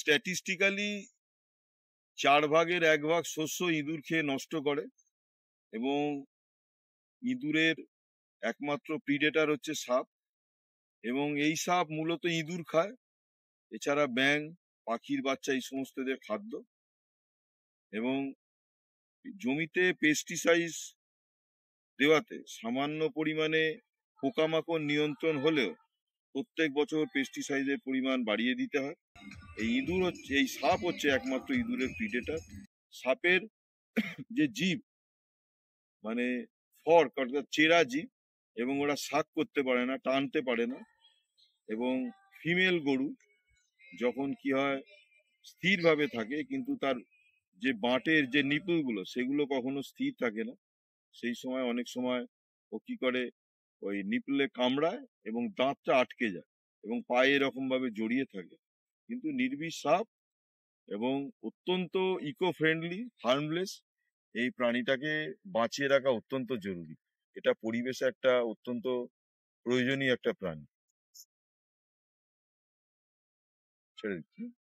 statistically চার ভাগের এক ভাগ শস্য ইঁদুর খেয়ে নষ্ট করে এবং ইঁদুরের একমাত্র প্রিডেটার হচ্ছে সাপ এবং এই সাপ মূলত ইঁদুর খায় এছাড়া ব্যাং পাখির বাচ্চা এই সমস্তদের খাদ্য এবং জমিতে পেস্টিসাইড দেওয়াতে সামান্য পরিমাণে পোকামাকড় নিয়ন্ত্রণ হলেও প্রত্যেক বছর পেস্টিসাইডের পরিমাণ বাড়িয়ে দিতে হয় এই ইঁদুর হচ্ছে এই সাপ হচ্ছে একমাত্র ইঁদুরের প্রিডেটার সাপের যে জীব মানে ফর অর্থাৎ চেরা জীব এবং ওরা শাক করতে পারে না টানতে পারে না এবং ফিমেল গরু যখন কি হয় স্থিরভাবে থাকে কিন্তু তার যে বাঁটের যে নিপুলগুলো সেগুলো কখনো স্থির থাকে না সেই সময় অনেক সময় ও কি করে ওই নিপলে কামড়ায় এবং দাঁতটা আটকে যায় এবং পায়ে এরকম ভাবে জড়িয়ে থাকে কিন্তু নির্বিষ সাপ এবং অত্যন্ত ইকো ফ্রেন্ডলি হার্মলেস এই প্রাণীটাকে বাঁচিয়ে রাখা অত্যন্ত জরুরি এটা পরিবেশে একটা অত্যন্ত প্রয়োজনীয় একটা প্রাণী ছেড়ে দিচ্ছি